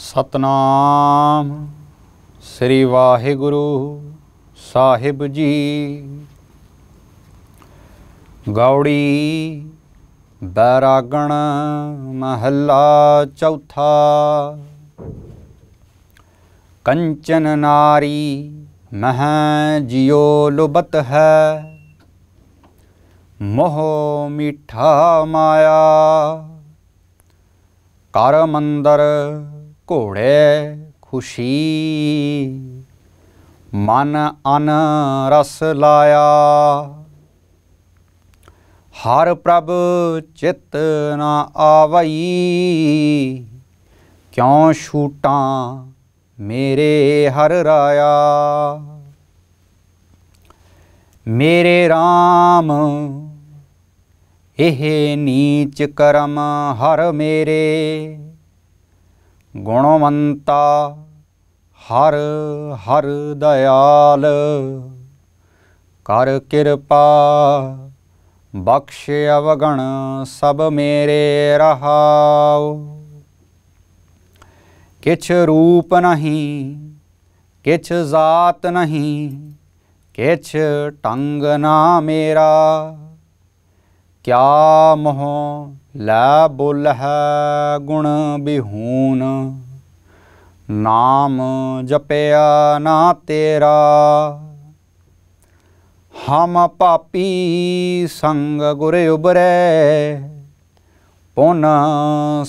ਸਤਨਾਮ ਸ੍ਰੀ ਵਾਹਿਗੁਰੂ ਸਾਹਿਬ ਜੀ ਗੌੜੀ ਬੈਰਾਗਣ ਮਹੱਲਾ ਚੌਥਾ ਕੰਚਨ ਨਾਰੀ ਮਹ ਜਿਓ ਲੁਬਤ ਹੈ ਮੋਹ ਮਿਠਾ ਮਾਇਆ ਕਰ ਮੰਦਰ ਘੋੜੇ ਖੁਸ਼ੀ ਮਨ ਅਨ ਰਸ ਲਾਇਆ ਹਰ ਪ੍ਰਭ ਚਿਤ ਨਾ ਆਵਈ ਕਿਉ ਛੂਟਾਂ ਮੇਰੇ ਹਰ ਰਾਇਆ ਮੇਰੇ RAM ਇਹ ਨੀਚ ਕਰਮ ਹਰ ਮੇਰੇ ਗੁਣਵੰਤਾ ਹਰ ਹਰ ਦਇਆਲ ਕਰ ਕਿਰਪਾ ਬਖਸ਼ ਅਵਗਣ ਸਭ ਮੇਰੇ ਰਹਾਉ ਕਿਛ ਰੂਪ ਨਹੀਂ ਕਿਛ ਜ਼ਾਤ ਨਹੀਂ ਕਿਛ ਟੰਗ ਨਾ ਮੇਰਾ ਕਿਆ ਮੋਹ ਲਾ ਬੋਲਹਾ ਗੁਣ ਬਿਹੂਨ ਨਾਮ ਜਪਿਆ ਨਾ ਤੇਰਾ ਹਮ ਪਾਪੀ ਸੰਗ ਗੁਰ ਉਬਰੈ ਪੁਨ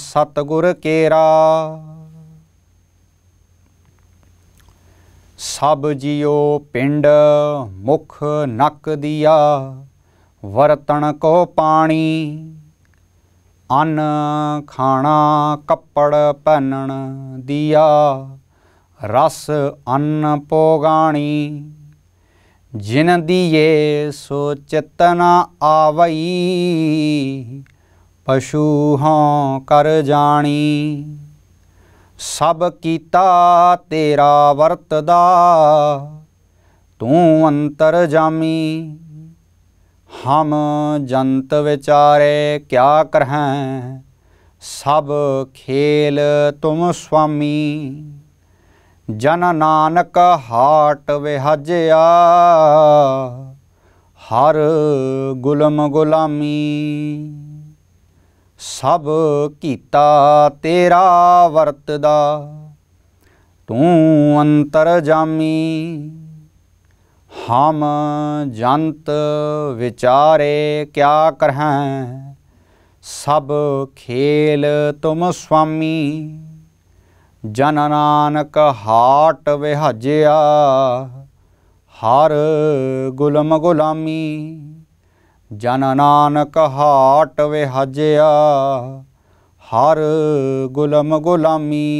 ਸਤ ਗੁਰ ਕੇਰਾ ਸਭ ਜਿਉ ਪਿੰਡ ਮੁਖ ਨਕ ਦੀਆ ਵਰਤਣ ਕੋ ਪਾਣੀ ਅੰਨ ਖਾਣਾ ਕੱਪੜ ਪਹਿਨਣ ਦੀਆ ਰਸ ਅੰਨ ਪੋਗਾਣੀ ਜਿਨ ਦੀਏ ਸੋ ਚਿਤਨਾ ਆਵਈ ਪਸ਼ੂ ਹਾਂ ਕਰ ਜਾਣੀ ਸਭ ਕੀਤਾ ਤੇਰਾ ਵਰਤਦਾ ਤੂੰ ਅੰਤਰ ਜਾਮੀ ਹਮ ਜੰਤ ਵਿਚਾਰੇ ਕਿਆ ਕਰਹਿ ਸਭ ਖੇਲ ਤੁਮ ਸੁਆਮੀ ਜਨ ਨਾਨਕ ਹਾਟ ਵਿਹਜਿਆ ਹਰ ਗੁਲਮ ਗੁਲਾਮੀ ਸਭ ਕੀਤਾ ਤੇਰਾ ਵਰਤਦਾ ਤੂੰ ਅੰਤਰ ਜਾਮੀ ਹਮ ਜੰਤ ਵਿਚਾਰੇ ਕਿਆ ਕਰਹਿ ਸਭ ਖੇਲ ਤੁਮ ਸੁਆਮੀ ਜਨ ਨਾਨਕ ਹਾਟ ਵਿਹਜਿਆ ਹਰ ਗੁਲਮ ਗੁਲਾਮੀ ਜਨ ਨਾਨਕ ਹਾਟ ਵਿਹਜਿਆ ਹਰ ਗੁਲਮ ਗੁਲਾਮੀ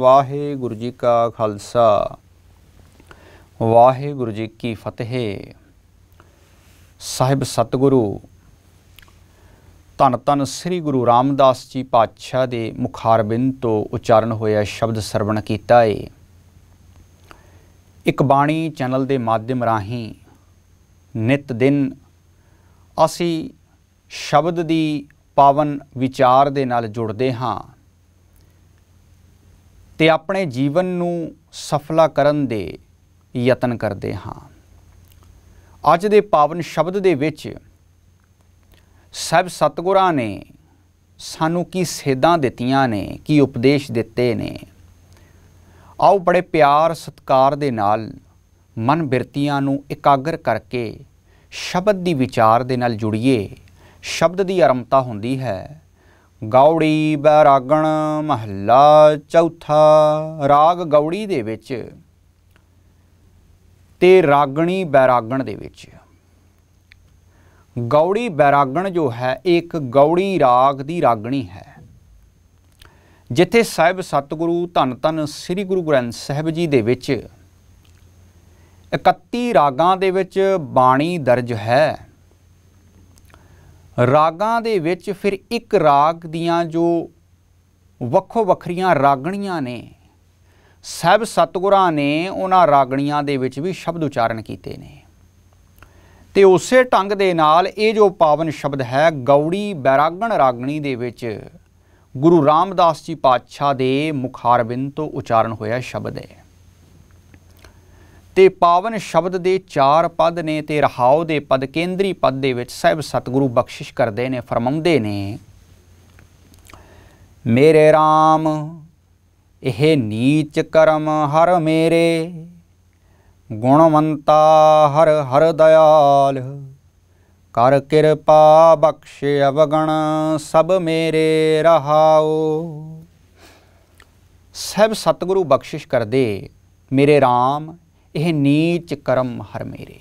ਵਾਹਿਗੁਰੂ ਜੀ ਕਾ ਖਾਲਸਾ ਵਾਹਿਗੁਰੂ ਜੀ ਕੀ ਫਤਿਹ ਸਾਹਿਬ ਸਤਿਗੁਰੂ ਧੰਨ ਧੰਨ ਸ੍ਰੀ ਗੁਰੂ ਰਾਮਦਾਸ ਜੀ ਪਾਤਸ਼ਾਹ ਦੇ ਮੁਖਾਰਬਿੰਦ ਤੋਂ ਉਚਾਰਨ ਹੋਇਆ ਸ਼ਬਦ ਸਰਵਣ ਕੀਤਾ ਏ ਇੱਕ ਬਾਣੀ ਚੈਨਲ ਦੇ ਮਾਧਿਅਮ ਰਾਹੀਂ ਨਿਤ ਦਿਨ ਅਸੀਂ ਸ਼ਬਦ ਦੀ ਪਾਵਨ ਵਿਚਾਰ ਦੇ ਨਾਲ ਜੁੜਦੇ ਹਾਂ ਤੇ ਆਪਣੇ ਜੀਵਨ ਨੂੰ ਸਫਲਾ ਕਰਨ ਦੇ ਯਤਨ ਕਰਦੇ ਹਾਂ ਅੱਜ ਦੇ ਪਾਵਨ ਸ਼ਬਦ ਦੇ ਵਿੱਚ ਸਭ ਸਤਗੁਰਾਂ ਨੇ ਸਾਨੂੰ ਕੀ ਸੇਧਾਂ ਦਿੱਤੀਆਂ ਨੇ ਕੀ ਉਪਦੇਸ਼ ਦਿੱਤੇ ਨੇ ਆਓ ਬੜੇ ਪਿਆਰ ਸਤਕਾਰ ਦੇ ਨਾਲ ਮਨ ਬਿਰਤੀਆਂ ਨੂੰ ਇਕਾਗਰ ਕਰਕੇ ਸ਼ਬਦ ਦੀ ਵਿਚਾਰ ਦੇ ਨਾਲ ਜੁੜੀਏ ਸ਼ਬਦ ਦੀ ਆਰੰਭਤਾ ਹੁੰਦੀ ਹੈ ਗੌੜੀ ਬੈਰਾਗਣ ਮਹੱਲਾ ਚੌਥਾ ਰਾਗ ਗੌੜੀ ਦੇ ਵਿੱਚ ਤੇ ਰਾਗਣੀ ਬੈਰਾਗਣ ਦੇ ਵਿੱਚ ਗੌੜੀ ਬੈਰਾਗਣ ਜੋ ਹੈ ਇੱਕ ਗੌੜੀ ਰਾਗ ਦੀ ਰਾਗਣੀ ਹੈ ਜਿੱਥੇ ਸਾਹਿਬ ਸਤਿਗੁਰੂ ਧੰਨ ਧੰਨ ਸ੍ਰੀ ਗੁਰੂ ਗ੍ਰੰਥ ਸਾਹਿਬ ਜੀ ਦੇ ਵਿੱਚ 31 ਰਾਗਾਂ ਦੇ ਵਿੱਚ ਬਾਣੀ ਦਰਜ ਹੈ ਰਾਗਾਂ ਦੇ ਵਿੱਚ ਫਿਰ ਇੱਕ ਰਾਗ ਦੀਆਂ ਜੋ ਵੱਖੋ ਵੱਖਰੀਆਂ ਰਾਗਣੀਆਂ ਨੇ ਸਭ ਸਤਗੁਰਾਂ ਨੇ ਉਹਨਾਂ ਰਾਗਣੀਆਂ ਦੇ ਵਿੱਚ ਵੀ ਸ਼ਬਦ ਉਚਾਰਨ ਕੀਤੇ ਨੇ ਤੇ ਉਸੇ ਢੰਗ ਦੇ ਨਾਲ ਇਹ ਜੋ ਪਾਵਨ ਸ਼ਬਦ ਹੈ ਗੌੜੀ ਬੈਰਾਗਣ ਰਾਗਣੀ ਦੇ ਵਿੱਚ ਗੁਰੂ ਰਾਮਦਾਸ ਜੀ ਪਾਤਸ਼ਾਹ ਦੇ ਮੁਖਾਰਬਿੰਦ ਤੋਂ ਉਚਾਰਨ ਹੋਇਆ ਸ਼ਬਦ ਹੈ ਤੇ ਪਾਵਨ ਸ਼ਬਦ ਦੇ ਚਾਰ ਪਦ ਨੇ ਤੇ ਰਹਾਉ ਦੇ ਪਦ ਕੇਂਦਰੀ ਪਦ ਦੇ ਵਿੱਚ ਸਹਿਬ ਸਤਿਗੁਰੂ ਬਖਸ਼ਿਸ਼ ਕਰਦੇ ਨੇ ਫਰਮਾਉਂਦੇ ਨੇ ਮੇਰੇ RAM ਇਹ ਨੀਚ ਕਰਮ ਹਰ ਮੇਰੇ ਗੁਣਵੰਤਾ ਹਰ ਹਰ ਦਇਆਲ ਕਰ ਕਿਰਪਾ ਬਖਸ਼ ਅਵਗਣ ਸਭ ਮੇਰੇ ਰਹਾਓ ਸਭ ਸਤਿਗੁਰੂ ਬਖਸ਼ਿਸ਼ ਕਰਦੇ ਮੇਰੇ RAM ਇਹ ਨੀਚ ਕਰਮ ਹਰ ਮੇਰੇ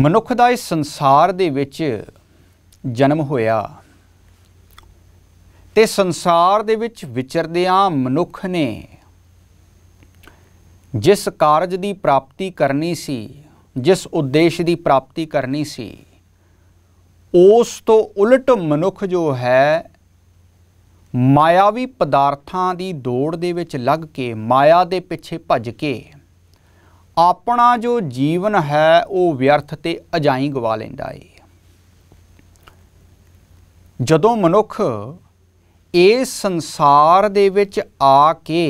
ਮਨੁੱਖ ਦਾ ਇਸ ਸੰਸਾਰ ਦੇ ਵਿੱਚ ਜਨਮ ਹੋਇਆ ਤੇ ਸੰਸਾਰ ਦੇ ਵਿੱਚ ਵਿਚਰਦਿਆਂ ਮਨੁੱਖ ਨੇ ਜਿਸ ਕਾਰਜ ਦੀ ਪ੍ਰਾਪਤੀ ਕਰਨੀ ਸੀ ਜਿਸ ਉਦੇਸ਼ ਦੀ ਪ੍ਰਾਪਤੀ ਕਰਨੀ ਸੀ ਉਸ ਤੋਂ ਉਲਟ ਮਨੁੱਖ ਜੋ ਹੈ ਮਾਇਆਵੀ ਪਦਾਰਥਾਂ ਦੀ ਦੌੜ ਦੇ ਵਿੱਚ ਲੱਗ ਕੇ ਮਾਇਆ ਦੇ ਪਿੱਛੇ ਭੱਜ ਕੇ ਆਪਣਾ ਜੋ ਜੀਵਨ ਹੈ ਉਹ ਵਿਅਰਥ ਤੇ ਅਜਾਈ ਗਵਾ ਲੈਂਦਾ ਏ ਜਦੋਂ ਮਨੁੱਖ ਇਸ ਸੰਸਾਰ ਦੇ ਵਿੱਚ ਆ ਕੇ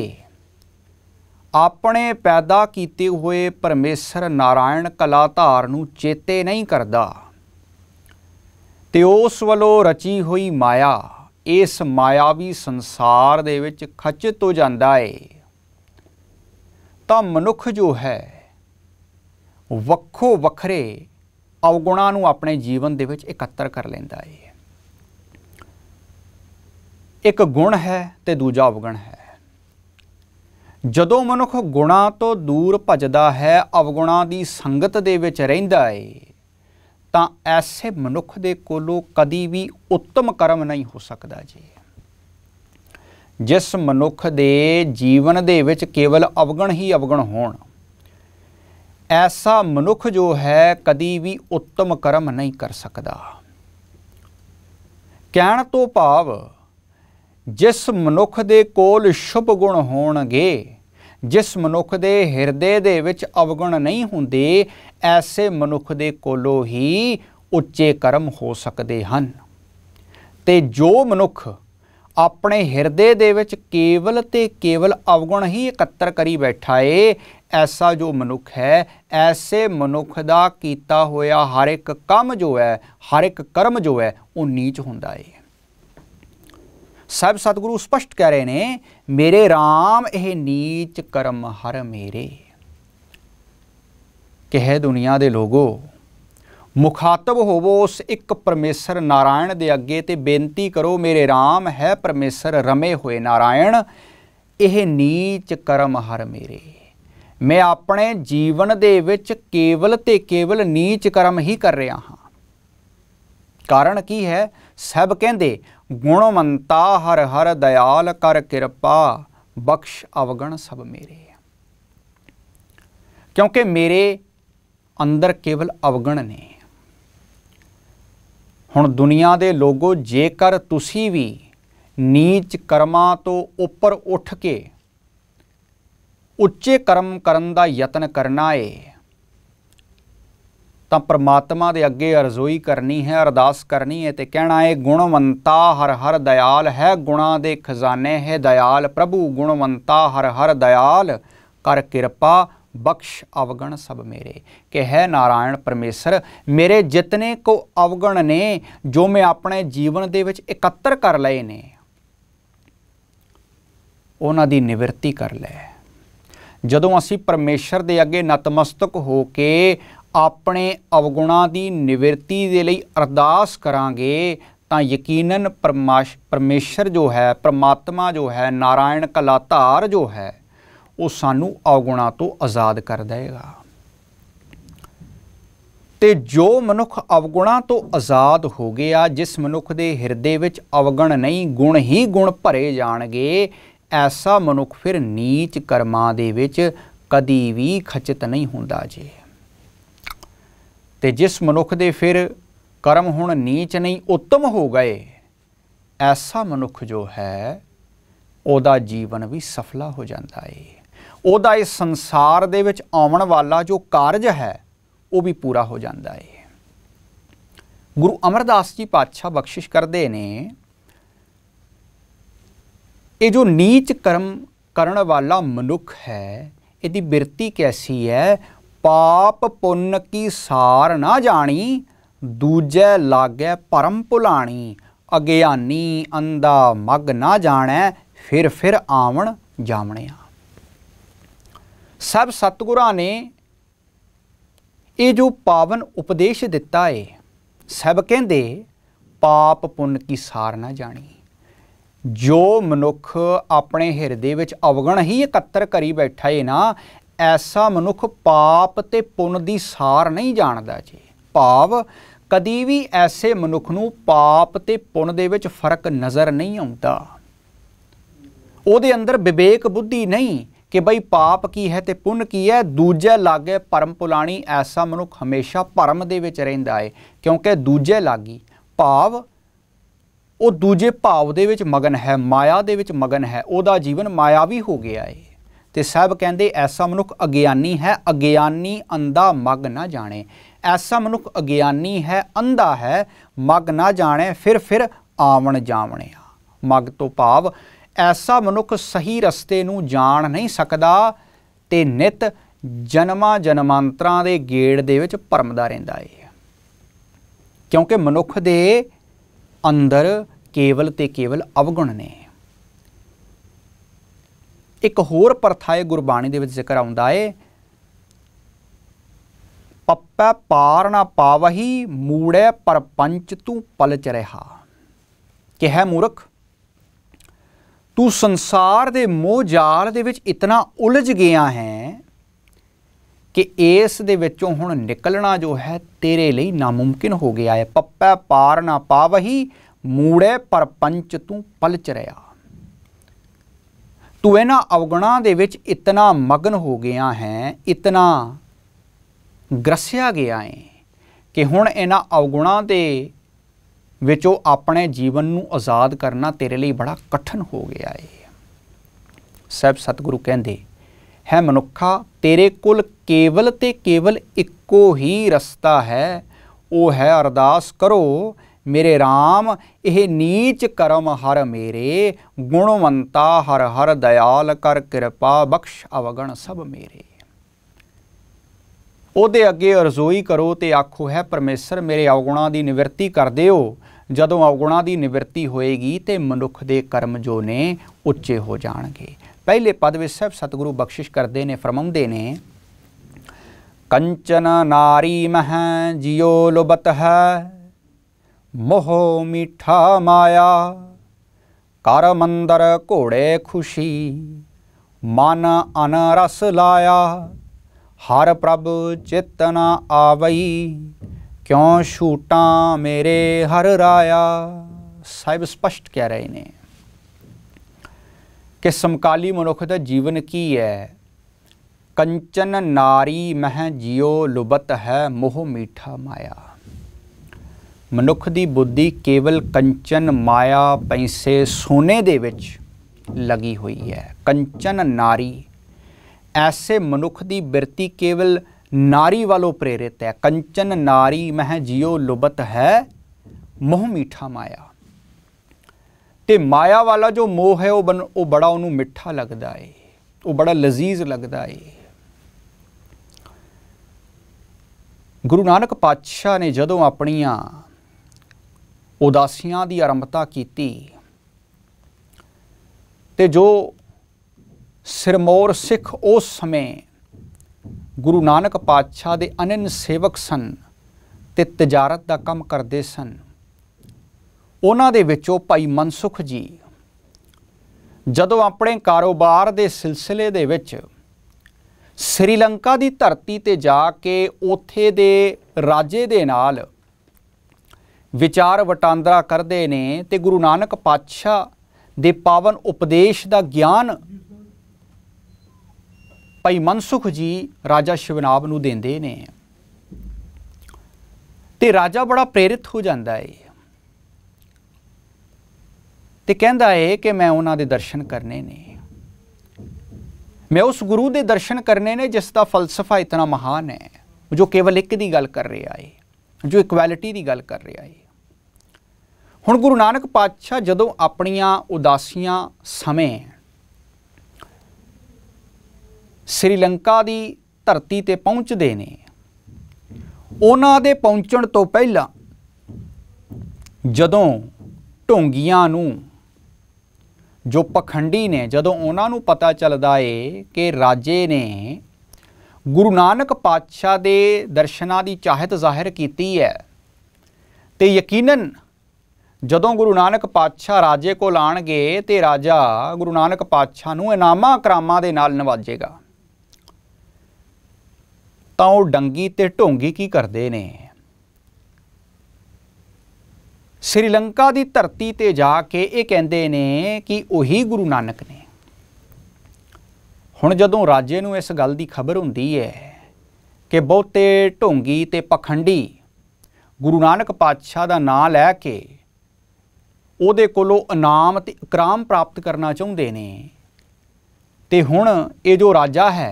ਆਪਣੇ ਪੈਦਾ ਕੀਤੇ ਹੋਏ ਪਰਮੇਸ਼ਰ ਨਾਰਾਇਣ ਕਲਾਧਾਰ ਨੂੰ ਚੇਤੇ ਨਹੀਂ ਕਰਦਾ ਤੇ ਉਸ ਵੱਲੋਂ ਰਚੀ ਹੋਈ ਮਾਇਆ ਇਸ ਮਾਇਆਵੀ ਸੰਸਾਰ ਦੇ ਵਿੱਚ ਖਚਿਤ ਹੋ ਜਾਂਦਾ ਏ ਤਾਂ ਮਨੁੱਖ ਜੋ ਹੈ ਵੱਖੋ ਵੱਖਰੇ ਔਗੁਣਾਂ ਨੂੰ ਆਪਣੇ ਜੀਵਨ ਦੇ ਵਿੱਚ ਇਕੱਤਰ ਕਰ ਲੈਂਦਾ ਏ ਇੱਕ ਗੁਣ ਹੈ ਤੇ ਦੂਜਾ ਅਵਗੁਣ ਹੈ ਜਦੋਂ ਮਨੁੱਖ ਗੁਣਾ ਤੋਂ ਦੂਰ ਭਜਦਾ ਹੈ ਅਵਗੁਣਾ ਦੀ ਸੰਗਤ ਦੇ ਵਿੱਚ ਰਹਿੰਦਾ ਏ ਤਾਂ ਐਸੇ ਮਨੁੱਖ ਦੇ ਕੋਲੋਂ ਕਦੀ ਵੀ ਉੱਤਮ ਕਰਮ ਨਹੀਂ ਹੋ ਸਕਦਾ ਜੀ ਜਿਸ ਮਨੁੱਖ ਦੇ ਜੀਵਨ ਦੇ ਵਿੱਚ ਕੇਵਲ ਅਵਗਣ ਹੀ ਅਵਗਣ ਹੋਣ ਐਸਾ ਮਨੁੱਖ ਜੋ ਹੈ ਕਦੀ ਵੀ ਉੱਤਮ ਕਰਮ ਨਹੀਂ ਕਰ ਸਕਦਾ ਕਹਿਣ ਤੋਂ ਭਾਵ ਜਿਸ ਮਨੁੱਖ ਦੇ ਕੋਲ ਸ਼ੁਭ ਗੁਣ ਹੋਣਗੇ ਜਿਸ ਮਨੁੱਖ ਦੇ ਹਿਰਦੇ ਦੇ ਵਿੱਚ ਅਵਗੁਣ ਨਹੀਂ ਹੁੰਦੇ ਐਸੇ ਮਨੁੱਖ ਦੇ ਕੋਲੋਂ ਹੀ ਉੱਚੇ ਕਰਮ ਹੋ ਸਕਦੇ ਹਨ ਤੇ ਜੋ ਮਨੁੱਖ ਆਪਣੇ ਹਿਰਦੇ ਦੇ ਵਿੱਚ ਕੇਵਲ ਤੇ ਕੇਵਲ ਅਵਗੁਣ ਹੀ ਇਕੱਤਰ ਕਰੀ ਬੈਠਾ ਏ ਐਸਾ ਜੋ ਮਨੁੱਖ ਹੈ ਐਸੇ ਮਨੁੱਖ ਦਾ ਕੀਤਾ ਹੋਇਆ ਹਰ ਇੱਕ ਕੰਮ ਜੋ ਹੈ ਹਰ ਇੱਕ ਕਰਮ ਜੋ ਹੈ ਉਹ ਨੀਚ ਹੁੰਦਾ ਏ ਸਭ ਸਤਿਗੁਰੂ ਸਪਸ਼ਟ ਕਹਿ ਰਹੇ ਨੇ ਮੇਰੇ RAM ਇਹ ਨੀਚ ਕਰਮ ਹਰ ਮੇਰੇ ਕਹੇ ਦੁਨੀਆ ਦੇ ਲੋਗੋ ਮੁਖਾਤਬ ਹੋਵੋ ਉਸ ਇੱਕ ਪਰਮੇਸ਼ਰ ਨਾਰਾਇਣ ਦੇ ਅੱਗੇ ਤੇ ਬੇਨਤੀ ਕਰੋ ਮੇਰੇ RAM ਹੈ ਪਰਮੇਸ਼ਰ ਰਮੇ ਹੋਏ ਨਾਰਾਇਣ ਇਹ ਨੀਚ ਕਰਮ ਹਰ ਮੇਰੇ ਮੈਂ ਆਪਣੇ ਜੀਵਨ ਦੇ ਵਿੱਚ ਕੇਵਲ ਤੇ ਕੇਵਲ ਨੀਚ ਕਰਮ ਹੀ ਕਰ ਰਿਹਾ ਹਾਂ ਕਾਰਨ ਕੀ ਹੈ ਸਭ ਕਹਿੰਦੇ ਗੁਣਵੰਤਾ ਹਰ ਹਰ ਦਇਆਲ ਕਰ ਕਿਰਪਾ ਬਖਸ਼ ਅਵਗਣ ਸਭ ਮੇਰੇ ਕਿਉਂਕਿ ਮੇਰੇ ਅੰਦਰ ਕੇਵਲ ਅਵਗਣ ਨੇ ਹੁਣ ਦੁਨੀਆ ਦੇ ਲੋਗੋ ਜੇਕਰ ਤੁਸੀਂ ਵੀ ਨੀਚ ਕਰਮਾਂ ਤੋਂ ਉੱਪਰ ਉੱਠ ਕੇ ਉੱਚੇ ਕਰਮ ਕਰਨ ਦਾ ਯਤਨ ਕਰਨਾ ਏ ਤਾਂ ਪ੍ਰਮਾਤਮਾ ਦੇ ਅੱਗੇ ਅਰਜ਼ੋਈ ਕਰਨੀ ਹੈ ਅਰਦਾਸ ਕਰਨੀ ਹੈ ਤੇ ਕਹਿਣਾ ਹੈ ਗੁਣਵੰਤਾ ਹਰ ਹਰ ਦਇਆਲ ਹੈ ਗੁਣਾ ਦੇ ਖਜ਼ਾਨੇ ਹੈ ਦਇਆਲ ਪ੍ਰਭੂ ਗੁਣਵੰਤਾ ਹਰ ਹਰ ਦਇਆਲ ਕਰ ਕਿਰਪਾ ਬਖਸ਼ ਅਵਗਣ ਸਭ ਮੇਰੇ ਕਿ ਹੈ ਨਾਰਾਇਣ ਪਰਮੇਸ਼ਰ ਮੇਰੇ ਜਿਤਨੇ ਕੋ ਅਵਗਣ ਨੇ ਜੋ ਮੈਂ ਆਪਣੇ ਜੀਵਨ ਦੇ ਵਿੱਚ ਇਕੱਤਰ ਕਰ ਲਏ ਨੇ ਉਹਨਾਂ ਦੀ ਨਿਵਰਤੀ ਕਰ ਲੈ ਜਦੋਂ ਅਸੀਂ ਪਰਮੇਸ਼ਰ ਦੇ ਅੱਗੇ ਨਤਮਸਤਕ ਹੋ ਕੇ ਆਪਣੇ ਅਵਗੁਣਾਂ ਦੀ ਨਿਵਰਤੀ ਦੇ ਲਈ ਅਰਦਾਸ ਕਰਾਂਗੇ ਤਾਂ ਯਕੀਨਨ ਪਰਮੇਸ਼ਰ ਜੋ ਹੈ ਪ੍ਰਮਾਤਮਾ ਜੋ ਹੈ ਨਾਰਾਇਣ ਧਾਰ ਜੋ ਹੈ ਉਹ ਸਾਨੂੰ ਅਵਗੁਣਾਂ ਤੋਂ ਆਜ਼ਾਦ ਕਰ ਦੇਗਾ ਤੇ ਜੋ ਮਨੁੱਖ ਅਵਗੁਣਾਂ ਤੋਂ ਆਜ਼ਾਦ ਹੋ ਗਿਆ ਜਿਸ ਮਨੁੱਖ ਦੇ ਹਿਰਦੇ ਵਿੱਚ ਅਵਗਣ ਨਹੀਂ ਗੁਣ ਹੀ ਗੁਣ ਭਰੇ ਜਾਣਗੇ ਐਸਾ ਮਨੁੱਖ ਫਿਰ ਨੀਚ ਕਰਮਾਂ ਦੇ ਵਿੱਚ ਕਦੀ ਵੀ ਖਚਿਤ ਨਹੀਂ ਹੁੰਦਾ ਜੀ ਤੇ ਜਿਸ ਮਨੁੱਖ ਦੇ ਫਿਰ ਕਰਮ ਹੁਣ ਨੀਚ ਨਹੀਂ ਉੱਤਮ ਹੋ ਗਏ ਐਸਾ ਮਨੁੱਖ ਜੋ ਹੈ ਉਹਦਾ ਜੀਵਨ ਵੀ ਸਫਲਾ ਹੋ ਜਾਂਦਾ ਏ ਉਹਦਾ ਇਸ ਸੰਸਾਰ ਦੇ ਵਿੱਚ ਆਉਣ ਵਾਲਾ ਜੋ ਕਾਰਜ ਹੈ ਉਹ ਵੀ ਪੂਰਾ ਹੋ ਜਾਂਦਾ ਏ ਗੁਰੂ ਅਮਰਦਾਸ ਜੀ ਪਾਤਸ਼ਾਹ ਬਖਸ਼ਿਸ਼ ਕਰਦੇ ਨੇ ਇਹ ਜੋ ਨੀਚ ਕਰਮ ਕਰਨ ਵਾਲਾ ਮਨੁੱਖ ਹੈ ਇਹਦੀ ਬਿਰਤੀ ਕੈਸੀ ਹੈ ਪਾਪ ਪੁੰਨ ਕੀ ਸਾਰ ਨਾ ਜਾਣੀ ਦੂਜੈ ਲਾਗੈ ਪਰਮ ਭੁਲਾਣੀ ਅਗਿਆਨੀ ਅੰਦਾ ਮਗ ਨਾ ਜਾਣੈ ਫਿਰ ਫਿਰ ਆਵਣ ਜਾਵਣਿਆ ਸਭ ਸਤਗੁਰਾਂ ਨੇ ਇਹ ਜੋ ਪਾਵਨ ਉਪਦੇਸ਼ ਦਿੱਤਾ ਏ ਸਭ ਕਹਿੰਦੇ ਪਾਪ ਪੁੰਨ ਕੀ ਸਾਰ ਨਾ ਜਾਣੀ ਜੋ ਮਨੁੱਖ ਆਪਣੇ ਹਿਰਦੇ ਵਿੱਚ ਅਵਗਣ ਹੀ ਇਕੱਤਰ ਕਰੀ ਬੈਠਾ ਏ ਨਾ ਐਸਾ ਮਨੁੱਖ ਪਾਪ ਤੇ ਪੁੰਨ ਦੀ ਸਾਰ ਨਹੀਂ ਜਾਣਦਾ ਜੀ ਭਾਵ ਕਦੀ ਵੀ ਐਸੇ ਮਨੁੱਖ ਨੂੰ ਪਾਪ ਤੇ ਪੁੰਨ ਦੇ ਵਿੱਚ ਫਰਕ ਨਜ਼ਰ ਨਹੀਂ ਆਉਂਦਾ ਉਹਦੇ ਅੰਦਰ ਵਿਵੇਕ ਬੁੱਧੀ ਨਹੀਂ ਕਿ ਬਈ ਪਾਪ ਕੀ ਹੈ ਤੇ ਪੁੰਨ ਕੀ ਹੈ ਦੂਜੇ ਲਾਗੇ ਪਰਮ ਪੁਲਾਣੀ ਐਸਾ ਮਨੁੱਖ ਹਮੇਸ਼ਾ ਭਰਮ ਦੇ ਵਿੱਚ ਰਹਿੰਦਾ ਏ ਕਿਉਂਕਿ ਦੂਜੇ ਲਾਗੀ ਭਾਵ ਉਹ ਦੂਜੇ ਭਾਵ ਦੇ ਵਿੱਚ ਮਗਨ ਹੈ ਮਾਇਆ ਦੇ ਵਿੱਚ ਮਗਨ ਹੈ ਉਹਦਾ ਜੀਵਨ ਮਾਇਆਵੀ ਹੋ ਗਿਆ ਏ ਤੇ ਸਭ ਕਹਿੰਦੇ ਐਸਾ ਮਨੁੱਖ ਅਗਿਆਨੀ ਹੈ ਅਗਿਆਨੀ ਅੰਦਾ ਮਗ ਨਾ ਜਾਣੇ ਐਸਾ ਮਨੁੱਖ ਅਗਿਆਨੀ ਹੈ ਅੰਦਾ ਹੈ ਮਗ ਨਾ ਜਾਣੇ ਫਿਰ ਫਿਰ ਆਵਣ ਜਾਵਣਿਆ ਮਗ ਤੋਂ ਭਾਵ ਐਸਾ ਮਨੁੱਖ ਸਹੀ ਰਸਤੇ ਨੂੰ ਜਾਣ ਨਹੀਂ ਸਕਦਾ ਤੇ ਨਿਤ ਜਨਮਾਂ ਜਨਮਾਂਤਰਾਂ ਦੇ ਗੇੜ ਦੇ ਵਿੱਚ ਪਰਮਦਾ ਰਹਿੰਦਾ ਏ ਕਿਉਂਕਿ ਮਨੁੱਖ ਦੇ ਅੰਦਰ ਕੇਵਲ ਤੇ ਕੇਵਲ ਅਵਗੁਣ ਨੇ ਇੱਕ ਹੋਰ ਪਰਥਾਏ ਗੁਰਬਾਣੀ ਦੇ ਵਿੱਚ ਜ਼ਿਕਰ ਆਉਂਦਾ ਏ ਪੱਪੈ ਪਾਰ ਨਾ ਪਾਵਹੀ ਮੂੜੇ ਪਰਪੰਚ ਤੂੰ ਪਲਚ ਰਹਾ ਕਿਹੈ ਮੂਰਖ ਤੂੰ ਸੰਸਾਰ ਦੇ ਮੋਹ ਜਾਲ ਦੇ ਵਿੱਚ ਇਤਨਾ ਉਲਝ ਗਿਆ ਹੈ ਕਿ ਇਸ ਦੇ ਵਿੱਚੋਂ ਹੁਣ ਨਿਕਲਣਾ ਜੋ ਹੈ ਤੇਰੇ ਲਈ ਨਾਮੁਮਕਿਨ ਹੋ ਗਿਆ ਹੈ ਪੱਪੈ ਪਾਰ ਨਾ ਪਾਵਹੀ ਮੂੜੇ ਪਰਪੰਚ ਤੂੰ ਪਲਚ ਰਹਾ ਤੂੰ ਇਹਨਾਂ ਅਵਗੁਣਾਂ ਦੇ ਵਿੱਚ ਇਤਨਾ ਮਗਨ ਹੋ ਗਿਆ ਹੈ ਇਤਨਾ ਗਰਸਿਆ ਗਿਆ ਹੈ ਕਿ ਹੁਣ ਇਹਨਾਂ ਅਵਗੁਣਾਂ ਦੇ ਵਿੱਚੋਂ ਆਪਣੇ ਜੀਵਨ ਨੂੰ ਆਜ਼ਾਦ ਕਰਨਾ ਤੇਰੇ ਲਈ ਬੜਾ ਕਠਨ ਹੋ ਗਿਆ ਹੈ ਸਭ ਸਤਿਗੁਰੂ ਕਹਿੰਦੇ ਹੈ ਮਨੁੱਖਾ ਤੇਰੇ ਕੋਲ ਕੇਵਲ ਤੇ ਕੇਵਲ ਇੱਕੋ ਹੀ ਰਸਤਾ ਹੈ ਉਹ ਹੈ ਅਰਦਾਸ ਕਰੋ ਮੇਰੇ RAM ਇਹ ਨੀਚ ਕਰਮ ਹਰ ਮੇਰੇ ਗੁਣਵੰਤਾ ਹਰ ਹਰ ਦਇਆਲ ਕਰ ਕਿਰਪਾ ਬਖਸ਼ ਅਵਗਣ ਸਭ ਮੇਰੇ ਉਹਦੇ ਅੱਗੇ ਅਰਜ਼ੋਈ ਕਰੋ ਤੇ ਆਖੋ ਹੈ ਪਰਮੇਸ਼ਰ ਮੇਰੇ ਔਗੁਣਾਂ ਦੀ ਨਿਵਰਤੀ ਕਰ ਦਿਓ ਜਦੋਂ ਔਗੁਣਾਂ ਦੀ ਨਿਵਰਤੀ ਹੋਏਗੀ ਤੇ ਮਨੁੱਖ ਦੇ ਕਰਮ ਜੋ ਨੇ ਉੱਚੇ ਹੋ ਜਾਣਗੇ ਪਹਿਲੇ ਪਦ ਵਿੱਚ ਸਭ ਸਤਿਗੁਰੂ ਬਖਸ਼ਿਸ਼ ਕਰਦੇ ਨੇ ਫਰਮਾਉਂਦੇ ਨੇ ਕੰਚਨ ਨਾਰੀ ਮਹ ਜਿਉ ਲੁਬਤ ਹੈ ਮੋਹ ਮਿਠਾ ਮਾਇਆ ਕਰ ਮੰਦਰ ਘੋੜੇ ਖੁਸ਼ੀ ਮਨ ਅਨਰਸ ਲਾਇਆ ਹਰ ਪ੍ਰਭ ਚਿਤਨਾ ਆਵਈ ਕਿਉ ਛੂਟਾਂ ਮੇਰੇ ਹਰ ਰਾਇਆ ਸਾਹਿਬ ਸਪਸ਼ਟ ਕਹਿ ਰਹੇ ਨੇ ਕਿ ਸਮਕਾਲੀ ਮਨੁੱਖ ਦਾ ਜੀਵਨ ਕੀ ਹੈ ਕੰਚਨ ਨਾਰੀ ਮਹਿ ਜਿਉ ਲੁਬਤ ਹੈ ਮੋਹ ਮਿਠਾ ਮਾਇਆ ਮਨੁੱਖ ਦੀ ਬੁੱਧੀ ਕੇਵਲ ਕੰਚਨ ਮਾਇਆ ਪੈਸੇ ਸੋਨੇ ਦੇ ਵਿੱਚ ਲੱਗੀ ਹੋਈ ਹੈ ਕੰਚਨ ਨਾਰੀ ਐਸੇ ਮਨੁੱਖ ਦੀ ਬਿਰਤੀ ਕੇਵਲ ਨਾਰੀ ਵੱਲੋਂ ਪ੍ਰੇਰਿਤ ਹੈ ਕੰਚਨ ਨਾਰੀ ਮਹਿ ਜਿਉ ਲੁਬਤ ਹੈ ਮੋਹ ਮੀਠਾ ਮਾਇਆ ਤੇ ਮਾਇਆ ਵਾਲਾ ਜੋ ਮੋਹ ਹੈ ਉਹ ਉਹ ਬੜਾ ਉਹਨੂੰ ਮਿੱਠਾ ਲੱਗਦਾ ਏ ਉਹ ਬੜਾ ਲਜ਼ੀਜ਼ ਲੱਗਦਾ ਏ ਗੁਰੂ ਨਾਨਕ ਪਾਤਸ਼ਾਹ ਨੇ ਜਦੋਂ ਆਪਣੀਆਂ ਉਦਾਸੀਆਂ ਦੀ ਆਰੰਭਤਾ ਕੀਤੀ ਤੇ ਜੋ ਸਿਰਮੌਰ ਸਿੱਖ ਉਸ ਸਮੇਂ ਗੁਰੂ ਨਾਨਕ ਪਾਤਸ਼ਾਹ ਦੇ ਅਨੰਨ ਸੇਵਕ ਸਨ ਤੇ ਤਜਾਰਤ ਦਾ ਕੰਮ ਕਰਦੇ ਸਨ ਉਹਨਾਂ ਦੇ ਵਿੱਚੋਂ ਭਾਈ ਮਨਸੁਖ ਜੀ ਜਦੋਂ ਆਪਣੇ ਕਾਰੋਬਾਰ ਦੇ ਸਿਲਸਿਲੇ ਦੇ ਵਿੱਚ ਸ੍ਰੀਲੰਕਾ ਦੀ ਧਰਤੀ ਤੇ ਜਾ ਕੇ ਉਥੇ ਦੇ ਰਾਜੇ ਦੇ ਨਾਲ ਵਿਚਾਰ ਵਟਾਂਦਰਾ ਕਰਦੇ ਨੇ ਤੇ ਗੁਰੂ ਨਾਨਕ ਪਾਤਸ਼ਾਹ ਦੇ ਪਾਵਨ ਉਪਦੇਸ਼ ਦਾ ਗਿਆਨ ਭਾਈ ਮਨਸੁਖ ਜੀ ਰਾਜਾ ਸ਼ਿਵਨਾਬ ਨੂੰ ਦਿੰਦੇ ਨੇ ਤੇ ਰਾਜਾ ਬੜਾ ਪ੍ਰੇਰਿਤ ਹੋ ਜਾਂਦਾ ਏ ਤੇ ਕਹਿੰਦਾ ਏ ਕਿ ਮੈਂ ਉਹਨਾਂ ਦੇ ਦਰਸ਼ਨ ਕਰਨੇ ਨੇ ਮੈਂ ਉਸ ਗੁਰੂ ਦੇ ਦਰਸ਼ਨ ਕਰਨੇ ਨੇ ਜਿਸ ਦਾ ਫਲਸਫਾ ਇਤਨਾ ਮਹਾਨ ਹੈ ਜੋ ਕੇਵਲ ਇੱਕ ਦੀ ਗੱਲ ਕਰ ਰਿਹਾ ਏ ਜੋ ਇਕੁਐਲਿਟੀ ਦੀ ਗੱਲ ਕਰ ਰਿਹਾ ਹੈ ਹੁਣ ਗੁਰੂ ਨਾਨਕ ਪਾਤਸ਼ਾਹ ਜਦੋਂ ਆਪਣੀਆਂ ਉਦਾਸੀਆਂ ਸਮੇਂ ਲੰਕਾ ਦੀ ਧਰਤੀ ਤੇ ਪਹੁੰਚਦੇ ਨੇ ਉਹਨਾਂ ਦੇ ਪਹੁੰਚਣ ਤੋਂ ਪਹਿਲਾਂ ਜਦੋਂ ਢੋਂਗੀਆਂ ਨੂੰ ਜੋ ਪਖੰਡੀ ਨੇ ਜਦੋਂ ਉਹਨਾਂ ਨੂੰ ਪਤਾ ਚੱਲਦਾ ਏ ਕਿ ਰਾਜੇ ਨੇ ਗੁਰੂ ਨਾਨਕ ਪਾਤਸ਼ਾਹ ਦੇ ਦਰਸ਼ਨਾਂ ਦੀ ਚਾਹਤ ਜ਼ਾਹਿਰ ਕੀਤੀ ਹੈ ਤੇ ਯਕੀਨਨ ਜਦੋਂ ਗੁਰੂ ਨਾਨਕ ਪਾਤਸ਼ਾਹ ਰਾਜੇ ਕੋਲ ਆਣਗੇ ਤੇ ਰਾਜਾ ਗੁਰੂ ਨਾਨਕ ਪਾਤਸ਼ਾਹ ਨੂੰ ਇਨਾਮਾਂ ਕਰਾਮਾਂ ਦੇ ਨਾਲ ਨਵਾਜੇਗਾ ਤਾਂ ਉਹ ਡੰਗੀ ਤੇ ਢੋਂਗੀ ਕੀ ਕਰਦੇ ਨੇ ਸ੍ਰੀਲੰਕਾ ਦੀ ਧਰਤੀ ਤੇ ਜਾ ਕੇ ਇਹ ਕਹਿੰਦੇ ਨੇ ਕਿ ਉਹੀ ਗੁਰੂ ਨਾਨਕ ਨੇ ਹੁਣ ਜਦੋਂ ਰਾਜੇ ਨੂੰ ਇਸ ਗੱਲ ਦੀ ਖਬਰ ਹੁੰਦੀ ਹੈ ਕਿ ਬਹੁਤੇ ਢੋਂਗੀ ਤੇ ਪਖੰਡੀ ਗੁਰੂ ਨਾਨਕ ਪਾਤਸ਼ਾਹ ਦਾ ਨਾਮ ਲੈ ਕੇ ਉਹਦੇ ਕੋਲੋਂ ਇਨਾਮ ਤੇ ਇਕਰਾਮ ਪ੍ਰਾਪਤ ਕਰਨਾ ਚਾਹੁੰਦੇ ਨੇ ਤੇ ਹੁਣ ਇਹ ਜੋ ਰਾਜਾ ਹੈ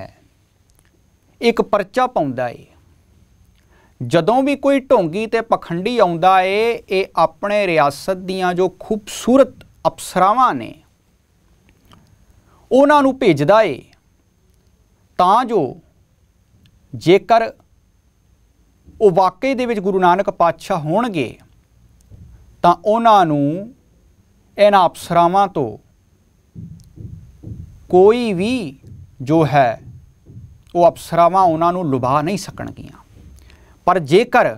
ਇੱਕ ਪਰਚਾ ਪਾਉਂਦਾ ਏ ਜਦੋਂ ਵੀ ਕੋਈ ਢੋਂਗੀ ਤੇ ਪਖੰਡੀ ਆਉਂਦਾ ਏ ਇਹ ਆਪਣੇ ਰਿਆਸਤ ਦੀਆਂ ਜੋ ਖੂਬਸੂਰਤ ਅਪਸਰਾਵਾਂ ਨੇ ਉਹਨਾਂ ਨੂੰ ਭੇਜਦਾ ਏ ਤਾਂ ਜੋ ਜੇਕਰ ਉਹ ਵਾਕਈ ਦੇ ਵਿੱਚ ਗੁਰੂ ਨਾਨਕ ਪਾਤਸ਼ਾਹ ਹੋਣਗੇ ਤਾਂ ਉਹਨਾਂ ਨੂੰ ਇਹਨਾਂ ਅਪਸਰਾਵਾਂ ਤੋਂ ਕੋਈ ਵੀ ਜੋ ਹੈ ਉਹ ਅਪਸਰਾਵਾਂ ਉਹਨਾਂ ਨੂੰ ਲੁਭਾ ਨਹੀਂ ਸਕਣਗੀਆਂ ਪਰ ਜੇਕਰ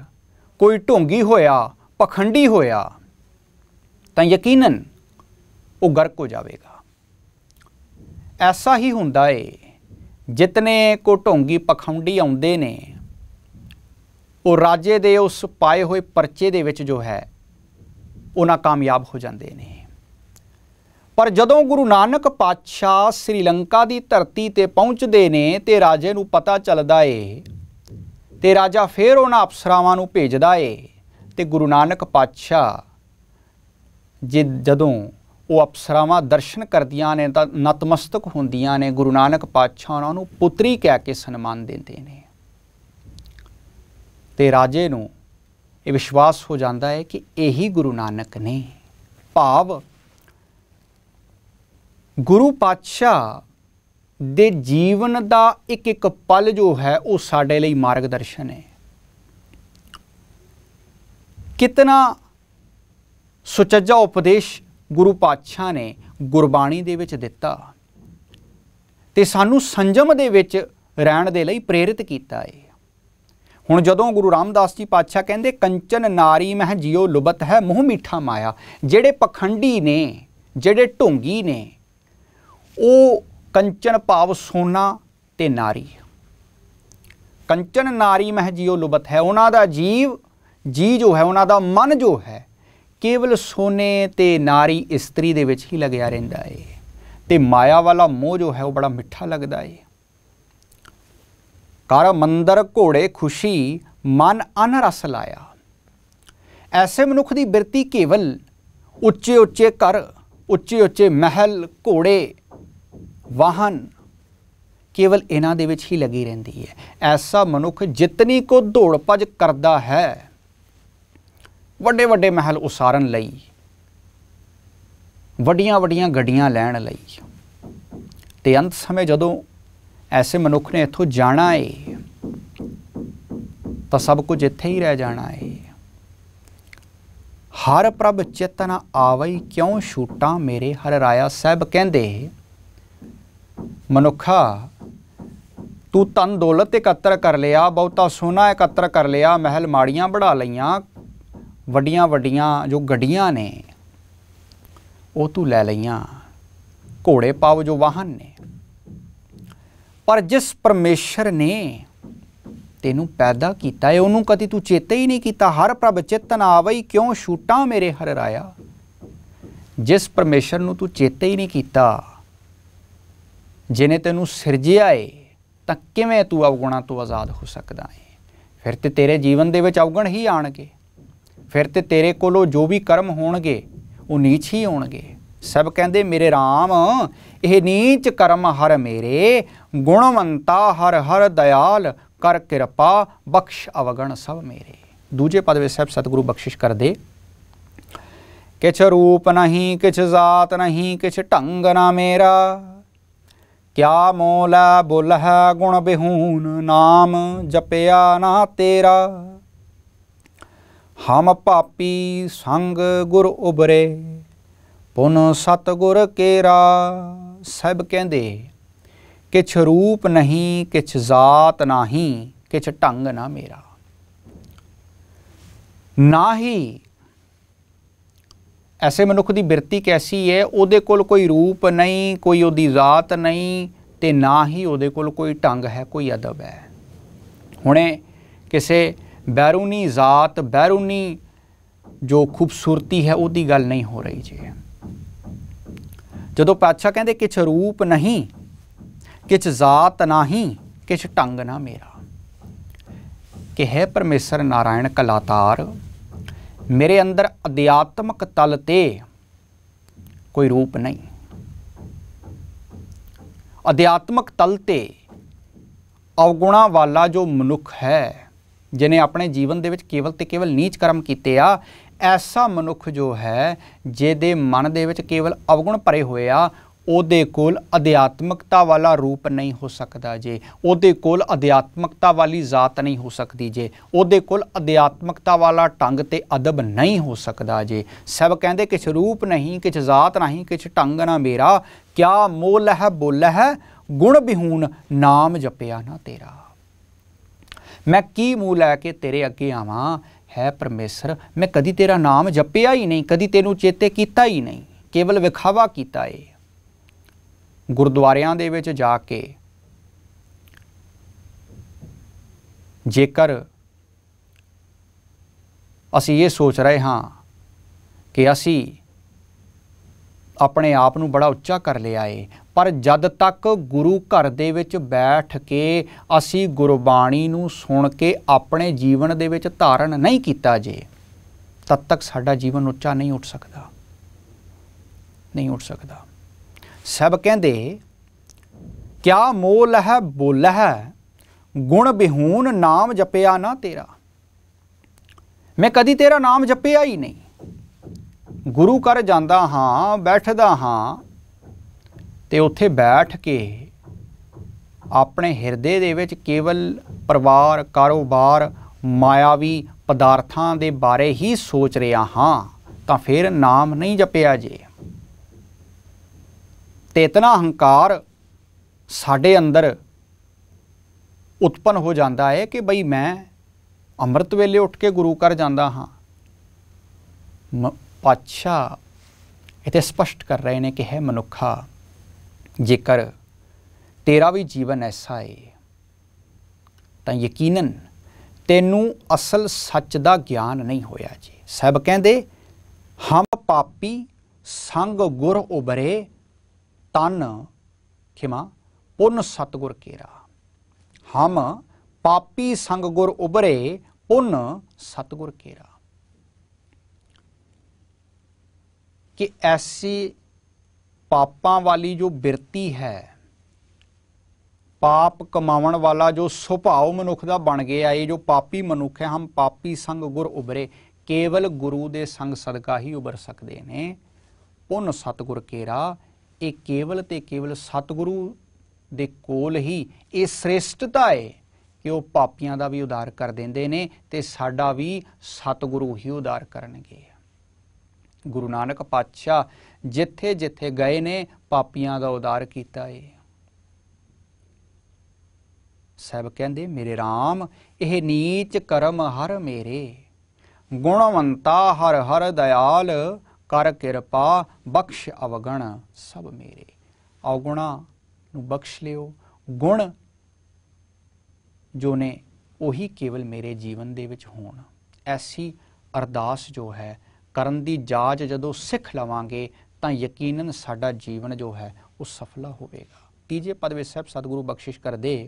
ਕੋਈ ਢੋਂਗੀ ਹੋਇਆ ਪਖੰਡੀ ਹੋਇਆ ਤਾਂ ਯਕੀਨਨ ਉਹ ਗਰਕ ਹੋ ਜਾਵੇਗਾ ਐਸਾ ਹੀ ਹੁੰਦਾ ਏ ਜਿਤਨੇ ਕੋ ਢੋਂਗੀ ਪਖੌਂਡੀ ਆਉਂਦੇ ਨੇ ਉਹ ਰਾਜੇ ਦੇ ਉਸ ਪਾਏ ਹੋਏ ਪਰਚੇ ਦੇ ਵਿੱਚ ਜੋ ਹੈ ਉਹਨਾਂ ਕਾਮਯਾਬ ਹੋ ਜਾਂਦੇ ਨੇ ਪਰ ਜਦੋਂ ਗੁਰੂ ਨਾਨਕ ਪਾਤਸ਼ਾਹ ਸ੍ਰੀਲੰਕਾ ਦੀ ਧਰਤੀ ਤੇ ਪਹੁੰਚਦੇ ਨੇ ਤੇ ਰਾਜੇ ਨੂੰ ਪਤਾ ਚੱਲਦਾ ਏ ਤੇ ਰਾਜਾ ਫੇਰ ਉਹਨਾਂ ਅਫਸਰਾਵਾਂ ਨੂੰ ਭੇਜਦਾ ਏ ਤੇ ਗੁਰੂ ਨਾਨਕ ਪਾਤਸ਼ਾਹ ਜਦੋਂ ਉਹ ਅਪਸਰਾਵਾਂ ਦਰਸ਼ਨ ਕਰਦੀਆਂ ਨੇ ਤਾਂ ਨਤਮਸਤਕ ਹੁੰਦੀਆਂ ਨੇ ਗੁਰੂ ਨਾਨਕ ਪਾਤਸ਼ਾਹ ਉਹਨਾਂ ਨੂੰ ਪੁੱਤਰੀ ਕਹਿ ਕੇ ਸਨਮਾਨ ਦਿੰਦੇ ਨੇ ਤੇ ਰਾਜੇ ਨੂੰ ਇਹ ਵਿਸ਼ਵਾਸ ਹੋ ਜਾਂਦਾ ਹੈ ਕਿ ਇਹੀ ਗੁਰੂ ਨਾਨਕ ਨੇ ਭਾਵ ਗੁਰੂ ਪਾਤਸ਼ਾਹ ਦੇ ਜੀਵਨ ਦਾ ਇੱਕ ਇੱਕ ਪਲ ਜੋ ਹੈ ਉਹ ਸਾਡੇ ਲਈ ਮਾਰਗਦਰਸ਼ਨ ਹੈ ਕਿਤਨਾ ਸੁਚੱਜਾ ਉਪਦੇਸ਼ ਗੁਰੂ ਪਾਤਸ਼ਾਹ ਨੇ ਗੁਰਬਾਣੀ ਦੇ ਵਿੱਚ ਦਿੱਤਾ ਤੇ ਸਾਨੂੰ ਸੰਜਮ ਦੇ ਵਿੱਚ ਰਹਿਣ ਦੇ ਲਈ ਪ੍ਰੇਰਿਤ ਕੀਤਾ ਹੈ ਹੁਣ ਜਦੋਂ ਗੁਰੂ ਰਾਮਦਾਸ ਜੀ ਪਾਤਸ਼ਾਹ ਕਹਿੰਦੇ ਕੰਚਨ ਨਾਰੀ ਮਹਿ ਜਿਉ ਲੁਬਤ ਹੈ ਮੂੰਹ ਮਿੱਠਾ ਮਾਇਆ ਜਿਹੜੇ ਪਖੰਡੀ ਨੇ ਜਿਹੜੇ ਢੋਂਗੀ ਨੇ ਉਹ ਕੰਚਨ ਭਾਵ ਸੋਨਾ ਤੇ ਨਾਰੀ ਕੰਚਨ ਨਾਰੀ ਮਹਿ ਜਿਉ ਲੁਬਤ ਹੈ ਉਹਨਾਂ ਦਾ ਜੀਵ ਜੀ ਜੋ ਹੈ ਉਹਨਾਂ ਦਾ ਮਨ ਜੋ ਹੈ ਕੇਵਲ ਸੋਨੇ ਤੇ ਨਾਰੀ ਇਸਤਰੀ ਦੇ ਵਿੱਚ ਹੀ ਲੱਗਿਆ ਰਹਿੰਦਾ ਏ ਤੇ ਮਾਇਆ ਵਾਲਾ ਮੋਹ ਜੋ ਹੈ ਉਹ ਬੜਾ ਮਿੱਠਾ ਲੱਗਦਾ ਏ ਕਰ ਮੰਦਰ ਘੋੜੇ ਖੁਸ਼ੀ ਮਨ ਅਨਰਸ ਲਾਇਆ ਐਸੇ ਮਨੁੱਖ ਦੀ ਬਿਰਤੀ ਕੇਵਲ ਉੱਚੇ ਉੱਚੇ ਘਰ ਉੱਚੇ ਉੱਚੇ ਮਹਿਲ ਘੋੜੇ ਵਾਹਨ ਕੇਵਲ ਇਹਨਾਂ ਦੇ ਵਿੱਚ ਹੀ ਲੱਗੀ ਰਹਿੰਦੀ ਹੈ ਐਸਾ ਮਨੁੱਖ ਜਿਤਨੀ ਕੋ ਧੋੜ ਭਜ ਕਰਦਾ ਹੈ ਵੱਡੇ ਵੱਡੇ ਮਹਿਲ ਉਸਾਰਨ ਲਈ ਵੱਡੀਆਂ ਵੱਡੀਆਂ ਗੱਡੀਆਂ ਲੈਣ ਲਈ ਤੇ ਅੰਤ ਸਮੇਂ ਜਦੋਂ ਐਸੇ ਮਨੁੱਖ ਨੇ ਇੱਥੋਂ ਜਾਣਾ ਏ ਤਾਂ ਸਭ ਕੁਝ ਇੱਥੇ ਹੀ ਰਹਿ ਜਾਣਾ ਏ ਹਰ ਪ੍ਰਭ ਚੇਤਨ ਆਵਈ ਕਿਉਂ ਛੂਟਾਂ ਮੇਰੇ ਹਰ ਰਾਇਆ ਸਾਹਿਬ ਕਹਿੰਦੇ ਮਨੁੱਖਾ ਤੂੰ ਤਨ ਦੌਲਤ ਇਕੱਤਰ ਕਰ ਲਿਆ ਬਹੁਤਾ ਸੋਨਾ ਇਕੱਤਰ ਕਰ ਲਿਆ ਮਹਿਲ ਮਾੜੀਆਂ ਬਣਾ ਲਈਆਂ ਵੱਡੀਆਂ ਵੱਡੀਆਂ ਜੋ ਗੱਡੀਆਂ ਨੇ ਉਹ ਤੂੰ ਲੈ ਲਈਆਂ ਘੋੜੇ ਪਾਵ ਜੋ ਵਾਹਨ ਨੇ ਪਰ ਜਿਸ ਪਰਮੇਸ਼ਰ ਨੇ ਤੈਨੂੰ ਪੈਦਾ ਕੀਤਾ ਏ ਉਹਨੂੰ ਕਦੀ ਤੂੰ ਚੇਤੇ ਹੀ ਨਹੀਂ ਕੀਤਾ ਹਰ ਪ੍ਰਭ ਚਿਤਨ ਆਵਈ ਕਿਉਂ ਛੂਟਾਂ ਮੇਰੇ ਹਰ ਰਾਇਆ ਜਿਸ ਪਰਮੇਸ਼ਰ ਨੂੰ ਤੂੰ ਚੇਤੇ ਹੀ ਨਹੀਂ ਕੀਤਾ ਜਿਨੇ ਤੈਨੂੰ ਸਿਰਜਿਆ ਏ ਤਾਂ ਕਿਵੇਂ ਤੂੰ ਅਵਗੁਣਾ ਤੋਂ ਆਜ਼ਾਦ ਹੋ ਸਕਦਾ ਏ ਫਿਰ ਤੇ ਤੇਰੇ ਜੀਵਨ ਦੇ ਵਿੱਚ ਅਵਗਣ ਹੀ ਆਣਗੇ ਫਿਰ ਤੇ ਤੇਰੇ ਕੋਲੋਂ ਜੋ ਵੀ ਕਰਮ ਹੋਣਗੇ ਉਹ ਨੀਚ ਹੀ ਹੋਣਗੇ ਸਭ ਕਹਿੰਦੇ ਮੇਰੇ RAM ਇਹ ਨੀਚ ਕਰਮ ਹਰ ਮੇਰੇ ਗੁਣਵੰਤਾ ਹਰ ਹਰ ਦਇਆਲ ਕਰ ਕਿਰਪਾ ਬਖਸ਼ ਅਵਗਣ ਸਭ ਮੇਰੇ ਦੂਜੇ ਪਦ ਵਿੱਚ ਸਭ ਸਤਿਗੁਰੂ ਬਖਸ਼ਿਸ਼ ਕਰਦੇ ਕਿਛ ਰੂਪ ਨਹੀਂ ਕਿਛ ਜ਼ਾਤ ਨਹੀਂ ਕਿਛ ਢੰਗ ਨਾ ਮੇਰਾ ਕਿਆ ਮੋਲਾ ਬੁਲਹ ਗੁਣ ਬਿਹੂਨ ਨਾਮ ਜਪਿਆ ਨਾ ਤੇਰਾ ਹਮ ਪਾਪੀ ਸੰਗ ਗੁਰ ਉਬਰੇ ਪੁਨ ਸਤ ਗੁਰ ਕੇਰਾ ਸਭ ਕਹਿੰਦੇ ਕਿਛ ਰੂਪ ਨਹੀਂ ਕਿਛ ਜ਼ਾਤ ਨਹੀਂ ਕਿਛ ਢੰਗ ਨਾ ਮੇਰਾ ਨਾਹੀ ਐਸੇ ਮਨੁੱਖ ਦੀ ਬਿਰਤੀ ਕੈਸੀ ਹੈ ਉਹਦੇ ਕੋਲ ਕੋਈ ਰੂਪ ਨਹੀਂ ਕੋਈ ਉਹਦੀ ਜ਼ਾਤ ਨਹੀਂ ਤੇ ਨਾ ਹੀ ਉਹਦੇ ਕੋਲ ਕੋਈ ਢੰਗ ਹੈ ਕੋਈ ਅਦਬ ਹੈ ਹੁਣੇ ਕਿਸੇ ਬੈਰੂਨੀ ਜ਼ਾਤ ਬੈਰੂਨੀ ਜੋ ਖੂਬਸੂਰਤੀ ਹੈ ਉਹਦੀ ਗੱਲ ਨਹੀਂ ਹੋ ਰਹੀ ਜੀ ਜਦੋਂ ਪਾਤਸ਼ਾਹ ਕਹਿੰਦੇ ਕਿਛ ਰੂਪ ਨਹੀਂ ਕਿਛ ਜ਼ਾਤ ਨਹੀਂ ਕਿਛ ਢੰਗ ਨਾ ਮੇਰਾ ਕਿ ਹੈ ਪਰਮੇਸ਼ਰ ਨਾਰਾਇਣ ਕਲਾਤਾਰ ਮੇਰੇ ਅੰਦਰ ਅਧਿਆਤਮਕ ਤਲ ਤੇ ਕੋਈ ਰੂਪ ਨਹੀਂ ਅਧਿਆਤਮਕ ਤਲ ਤੇ ਅਵਗੁਣਾ ਵਾਲਾ ਜੋ ਮਨੁੱਖ ਹੈ ਜਿਨੇ ਆਪਣੇ ਜੀਵਨ ਦੇ ਵਿੱਚ ਕੇਵਲ ਤੇ ਕੇਵਲ ਨੀਚ ਕਰਮ ਕੀਤੇ ਆ ਐਸਾ ਮਨੁੱਖ ਜੋ ਹੈ ਜਿਹਦੇ ਮਨ ਦੇ ਵਿੱਚ ਕੇਵਲ ਅਵਗੁਣ ਭਰੇ ਹੋਏ ਆ ਉਹਦੇ ਕੋਲ ਅਧਿਆਤਮਕਤਾ ਵਾਲਾ ਰੂਪ ਨਹੀਂ ਹੋ ਸਕਦਾ ਜੇ ਉਹਦੇ ਕੋਲ ਅਧਿਆਤਮਕਤਾ ਵਾਲੀ ਜ਼ਾਤ ਨਹੀਂ ਹੋ ਸਕਦੀ ਜੇ ਉਹਦੇ ਕੋਲ ਅਧਿਆਤਮਕਤਾ ਵਾਲਾ ਟੰਗ ਤੇ ਅਦਬ ਨਹੀਂ ਹੋ ਸਕਦਾ ਜੇ ਸਭ ਕਹਿੰਦੇ ਕਿਛ ਰੂਪ ਨਹੀਂ ਕਿਛ ਜ਼ਾਤ ਨਹੀਂ ਕਿਛ ਟੰਗ ਨਾ ਮੇਰਾ ਕਿਆ ਮੋਲ ਹੈ ਬੋਲ ਹੈ ਗੁਣ ਬਿਹੂਨ ਨਾਮ ਜਪਿਆ ਨਾ ਤੇਰਾ ਮੈਂ ਕੀ ਮੂ ਲੈ ਕੇ ਤੇਰੇ ਅੱਗੇ ਆਵਾਂ ਹੈ ਪਰਮੇਸ਼ਰ ਮੈਂ ਕਦੀ ਤੇਰਾ ਨਾਮ ਜਪਿਆ ਹੀ ਨਹੀਂ ਕਦੀ ਤੈਨੂੰ ਚੇਤੇ ਕੀਤਾ ਹੀ ਨਹੀਂ ਕੇਵਲ ਵਿਖਾਵਾ ਕੀਤਾ ਏ ਗੁਰਦੁਆਰਿਆਂ ਦੇ ਵਿੱਚ ਜਾ ਕੇ ਜੇਕਰ ਅਸੀਂ ਇਹ ਸੋਚ ਰਹੇ ਹਾਂ ਕਿ ਅਸੀਂ ਆਪਣੇ ਆਪ ਨੂੰ ਬੜਾ ਉੱਚਾ ਕਰ ਲਿਆ ਏ ਪਰ ਜਦ ਤੱਕ ਗੁਰੂ ਘਰ ਦੇ ਵਿੱਚ ਬੈਠ ਕੇ ਅਸੀਂ ਗੁਰਬਾਣੀ ਨੂੰ ਸੁਣ ਕੇ ਆਪਣੇ ਜੀਵਨ ਦੇ ਵਿੱਚ ਧਾਰਨ ਨਹੀਂ ਕੀਤਾ ਜੇ ਤਦ ਤੱਕ ਸਾਡਾ ਜੀਵਨ ਉੱਚਾ ਨਹੀਂ ਉੱਠ ਸਕਦਾ ਨਹੀਂ ਉੱਠ ਸਕਦਾ ਸਭ ਕਹਿੰਦੇ ਕਿਆ ਮੋਲ ਹੈ ਬੋਲ ਹੈ ਗੁਣ ਬਿਹੂਨ ਨਾਮ ਜਪਿਆ ਨਾ ਤੇਰਾ ਮੈਂ ਕਦੀ ਤੇਰਾ ਨਾਮ ਜਪਿਆ ਹੀ ਨਹੀਂ ਗੁਰੂ ਘਰ ਜਾਂਦਾ ਹਾਂ ਬੈਠਦਾ ਹਾਂ ਤੇ ਉੱਥੇ ਬੈਠ ਕੇ ਆਪਣੇ ਹਿਰਦੇ ਦੇ ਵਿੱਚ ਕੇਵਲ ਪਰਿਵਾਰ ਕਾਰੋਬਾਰ ਮਾਇਆਵੀ ਪਦਾਰਥਾਂ ਦੇ ਬਾਰੇ ਹੀ ਸੋਚ ਰਿਹਾ ਹਾਂ ਤਾਂ ਫਿਰ ਨਾਮ ਨਹੀਂ ਜਪਿਆ ਜੇ ਤੇ ਇਤਨਾ ਹੰਕਾਰ ਸਾਡੇ ਅੰਦਰ ਉਤਪਨ ਹੋ ਜਾਂਦਾ ਹੈ ਕਿ ਬਈ ਮੈਂ ਅੰਮ੍ਰਿਤ ਵੇਲੇ ਉੱਠ ਕੇ ਗੁਰੂ ਘਰ ਜਾਂਦਾ ਹਾਂ ਪਾਤਸ਼ਾਹ ਤੇ ਸਪਸ਼ਟ ਕਰ ਰਹੇ ਨੇ ਕਿ ਹੈ ਮਨੁੱਖਾ ਜੇਕਰ ਤੇਰਾ ਵੀ ਜੀਵਨ ਐਸਾ ਏ ਤਾਂ ਯਕੀਨਨ ਤੈਨੂੰ ਅਸਲ ਸੱਚ ਦਾ ਗਿਆਨ ਨਹੀਂ ਹੋਇਆ ਜੀ ਸਭ ਕਹਿੰਦੇ ਹਮ ਪਾਪੀ ਸੰਗ ਗੁਰ ਉਬਰੇ ਤਨ ਖਿਮਾ ਪੁੰਨ ਸਤਗੁਰ ਕੇਰਾ ਹਮ ਪਾਪੀ ਸੰਗ ਗੁਰ ਉਬਰੇ ਪੁੰਨ ਸਤਗੁਰ ਕੇਰਾ ਕਿ ਐਸੀ ਪਾਪਾਂ ਵਾਲੀ ਜੋ ਬਿਰਤੀ ਹੈ ਪਾਪ ਕਮਾਉਣ ਵਾਲਾ ਜੋ ਸੁਭਾਅ ਮਨੁੱਖ ਦਾ ਬਣ ਗਿਆ ਇਹ ਜੋ ਪਾਪੀ ਮਨੁੱਖ ਹੈ ਹਮ ਪਾਪੀ ਸੰਗ ਗੁਰ ਉਬਰੇ ਕੇਵਲ ਗੁਰੂ ਦੇ ਸੰਗ ਸਦਕਾ ਹੀ ਉਬਰ ਸਕਦੇ ਨੇ ਪੁੰਨ ਸਤਗੁਰ ਕੇਰਾ ਇਹ ਕੇਵਲ ਤੇ ਕੇਵਲ ਸਤਗੁਰੂ ਦੇ ਕੋਲ ਹੀ ਇਹ ਸ੍ਰੇਸ਼ਟਤਾ ਹੈ ਕਿ ਉਹ ਪਾਪੀਆਂ ਦਾ ਵੀ ਉਦਾਰ ਕਰ ਦਿੰਦੇ ਨੇ ਤੇ ਸਾਡਾ ਵੀ ਸਤਗੁਰੂ ਹੀ ਉਦਾਰ ਕਰਨਗੇ ਗੁਰੂ ਨਾਨਕ ਪਾਤਸ਼ਾਹ ਜਿੱਥੇ ਜਿੱਥੇ ਗਏ ਨੇ ਪਾਪੀਆਂ ਦਾ ਉਦਾਰ ਕੀਤਾ ਏ ਸਭ ਕਹਿੰਦੇ ਮੇਰੇ RAM ਇਹ ਨੀਚ ਕਰਮ ਹਰ ਮੇਰੇ ਗੁਣਵੰਤਾ ਹਰ ਹਰ ਦਇਆਲ ਕਰ ਕਿਰਪਾ ਬਖਸ਼ ਅਵਗਣ ਸਭ ਮੇਰੇ ਔਗੁਣਾ ਨੂੰ ਬਖਸ਼ ਲਿਓ ਗੁਣ ਜੋ ਨੇ ਉਹੀ ਕੇਵਲ ਮੇਰੇ ਜੀਵਨ ਦੇ ਵਿੱਚ ਹੋਣ ਐਸੀ ਅਰਦਾਸ ਜੋ ਹੈ ਕਰਨ ਦੀ ਜਾਚ ਜਦੋਂ ਸਿੱਖ ਲਵਾਂਗੇ ਤਾਂ ਯਕੀਨਨ ਸਾਡਾ ਜੀਵਨ ਜੋ ਹੈ ਉਹ ਸਫਲਾ ਹੋਵੇਗਾ ਤੀਜੇ ਪਦ ਵਿੱਚ ਸਭ ਸਤਿਗੁਰੂ ਬਖਸ਼ਿਸ਼ ਕਰਦੇ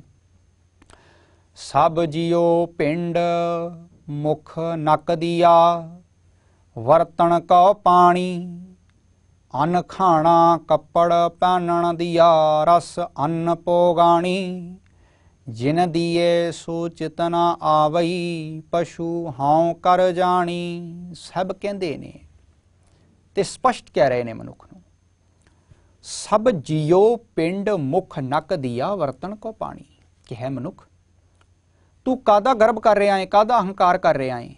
ਸਭ ਜਿਉ ਪਿੰਡ ਮੁਖ ਨਕ ਦੀਆ ਵਰਤਣ ਕਉ ਪਾਣੀ ਅਨ ਖਾਣਾ ਕੱਪੜ ਪਹਿਨਣ ਦੀਆ ਰਸ ਅੰਨ ਪੋਗਾਣੀ ਜਿਨ ਦੀਏ ਸੋ ਚਿਤਨਾ ਆਵਈ ਪਸ਼ੂ ਹਾਉ ਕਰ ਜਾਣੀ ਸਭ ਕਹਿੰਦੇ ਨੇ ਤੇ ਸਪਸ਼ਟ ਕਹਿ ਰਹੇ ਨੇ ਮਨੁੱਖ ਨੂੰ ਸਭ ਜਿਉ ਪਿੰਡ ਮੁਖ ਨਕ ਦੀਆ ਵਰਤਨ ਕੋ ਪਾਣੀ ਕਿ ਹੈ ਮਨੁੱਖ ਤੂੰ ਕਾਦਾ ਗਰਭ ਕਰ ਰਿਹਾ ਹੈ ਕਾਦਾ ਅਹੰਕਾਰ ਕਰ ਰਿਹਾ ਹੈ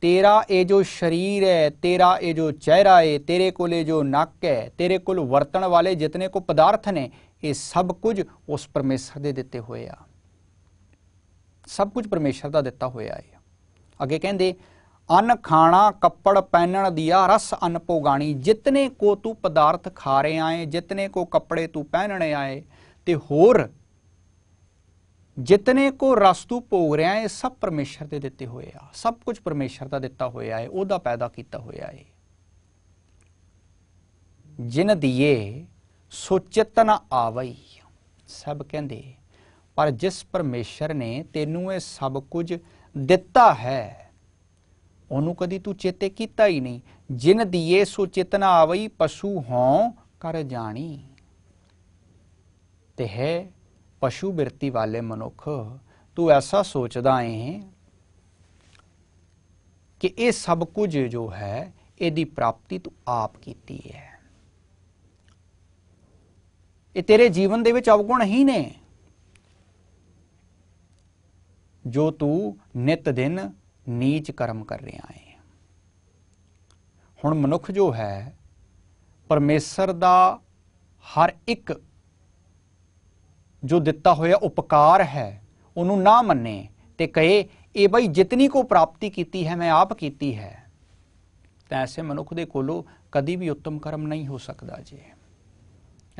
ਤੇਰਾ ਇਹ ਜੋ ਸਰੀਰ ਹੈ ਤੇਰਾ ਇਹ ਜੋ ਚਿਹਰਾ ਹੈ ਤੇਰੇ ਕੋਲੇ ਜੋ ਨੱਕ ਹੈ ਤੇਰੇ ਕੋਲ ਵਰਤਣ ਵਾਲੇ ਜਿਤਨੇ ਕੋ ਪਦਾਰਥ ਨੇ ਇਹ ਸਭ ਕੁਝ ਉਸ ਪਰਮੇਸ਼ਰ ਦੇ ਦਿੱਤੇ ਹੋਏ ਆ ਸਭ ਕੁਝ ਪਰਮੇਸ਼ਰ ਦਾ ਦਿੱਤਾ ਹੋਇਆ ਹੈ ਅੱਗੇ ਕਹਿੰਦੇ ਖਾਣਾ ਕੱਪੜ ਪਹਿਨਣ ਦੀ ਆ ਰਸ ਅਨ ਪੋਗਾਣੀ ਜਿਤਨੇ ਕੋ ਤੂੰ ਪਦਾਰਥ ਖਾ ਰਿਆ आए ਜਿਤਨੇ ਕੋ ਕੱਪੜੇ ਤੂੰ ਪਹਿਨਣੇ ਆਏ ਤੇ ਹੋਰ ਜਿਤਨੇ ਕੋ ਰਸ ਤੂੰ ਭੋਗ ਰਿਆ ਹੈ ਸਭ ਪਰਮੇਸ਼ਰ ਦੇ ਦਿੱਤੇ ਹੋਏ ਆ ਸਭ ਕੁਝ ਪਰਮੇਸ਼ਰ ਦਾ ਦਿੱਤਾ ਹੋਇਆ ਹੈ ਉਹਦਾ ਪੈਦਾ ਕੀਤਾ ਹੋਇਆ ਹੈ ਜਿਨ ਦੀਏ ਸੋ ਚਿਤਨ ਆਵਈ ਸਭ ਕਹਿੰਦੇ ਪਰ ਜਿਸ ਪਰਮੇਸ਼ਰ ਨੇ ਤੈਨੂੰ ਇਹ ਸਭ ਕੁਝ ਦਿੱਤਾ ਹੈ ਉਹਨੂੰ ਕਦੀ ਤੂੰ ਚੇਤੇ ਕੀਤਾ ਹੀ ਨਹੀਂ ਜਿਨ ਦੀਏ ਸੋ ਚੇਤਨਾ ਆਵਈ ਪਸ਼ੂ ਹੋਂ ਕਰ ਜਾਣੀ ਤੇ ਹੈ ਪਸ਼ੂ ਬਿਰਤੀ ਵਾਲੇ ਮਨੁੱਖ ਤੂੰ ਐਸਾ ਸੋਚਦਾ ਹੈ ਕਿ ਇਹ ਸਭ ਕੁਝ ਜੋ ਹੈ ਇਹਦੀ ਪ੍ਰਾਪਤੀ ਤੂੰ ਆਪ ਕੀਤੀ ਹੈ ਇਹ ਤੇਰੇ ਜੀਵਨ ਦੇ ਵਿੱਚ ਅਵਗੁਣ ਹੀ ਨੇ ਜੋ ਤੂੰ ਨਿਤ ਦਿਨ ਨੀਚ ਕਰਮ ਕਰ ਰਿਹਾ ਹੈ ਹੁਣ ਮਨੁੱਖ ਜੋ ਹੈ ਪਰਮੇਸ਼ਰ ਦਾ ਹਰ ਇੱਕ ਜੋ ਦਿੱਤਾ ਹੋਇਆ ਉਪਕਾਰ ਹੈ ਉਹਨੂੰ ਨਾ ਮੰਨੇ ਤੇ ਕਹੇ ਇਹ ਬਈ ਜਿਤਨੀ ਕੋ ਪ੍ਰਾਪਤੀ ਕੀਤੀ ਹੈ ਮੈਂ ਆਪ ਕੀਤੀ ਹੈ ਤਾਂ ਐਸੇ ਮਨੁੱਖ ਦੇ ਕੋਲੋਂ ਕਦੀ ਵੀ ਉੱਤਮ ਕਰਮ ਨਹੀਂ ਹੋ ਸਕਦਾ ਜੀ